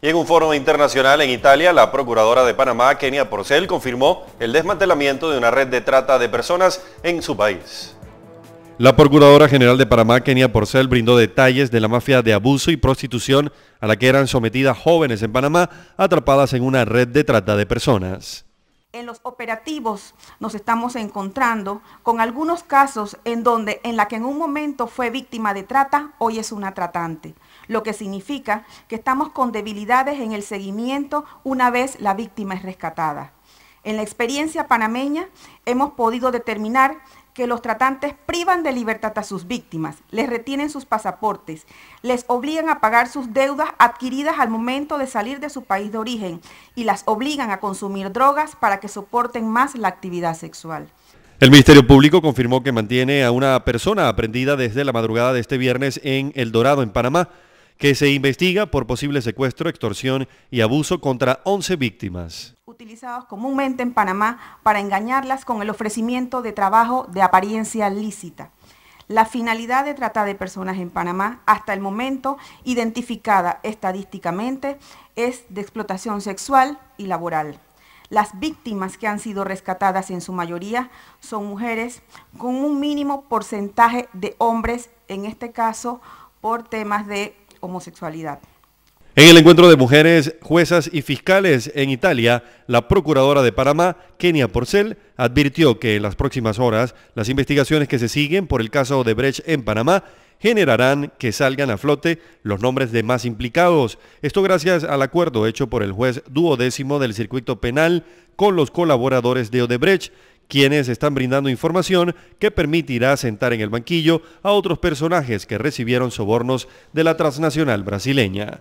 Y en un foro internacional en Italia, la procuradora de Panamá, Kenia Porcel, confirmó el desmantelamiento de una red de trata de personas en su país. La Procuradora General de Panamá, Kenia Porcel, brindó detalles de la mafia de abuso y prostitución a la que eran sometidas jóvenes en Panamá atrapadas en una red de trata de personas. En los operativos nos estamos encontrando con algunos casos en donde en la que en un momento fue víctima de trata, hoy es una tratante, lo que significa que estamos con debilidades en el seguimiento una vez la víctima es rescatada. En la experiencia panameña hemos podido determinar que los tratantes privan de libertad a sus víctimas, les retienen sus pasaportes, les obligan a pagar sus deudas adquiridas al momento de salir de su país de origen y las obligan a consumir drogas para que soporten más la actividad sexual. El Ministerio Público confirmó que mantiene a una persona aprendida desde la madrugada de este viernes en El Dorado, en Panamá que se investiga por posible secuestro, extorsión y abuso contra 11 víctimas. Utilizados comúnmente en Panamá para engañarlas con el ofrecimiento de trabajo de apariencia lícita. La finalidad de tratar de personas en Panamá, hasta el momento identificada estadísticamente, es de explotación sexual y laboral. Las víctimas que han sido rescatadas en su mayoría son mujeres con un mínimo porcentaje de hombres, en este caso por temas de homosexualidad. En el encuentro de mujeres, juezas y fiscales en Italia, la procuradora de Panamá, Kenia Porcel, advirtió que en las próximas horas las investigaciones que se siguen por el caso Odebrecht en Panamá generarán que salgan a flote los nombres de más implicados. Esto gracias al acuerdo hecho por el juez duodécimo del circuito penal con los colaboradores de Odebrecht, quienes están brindando información que permitirá sentar en el banquillo a otros personajes que recibieron sobornos de la transnacional brasileña.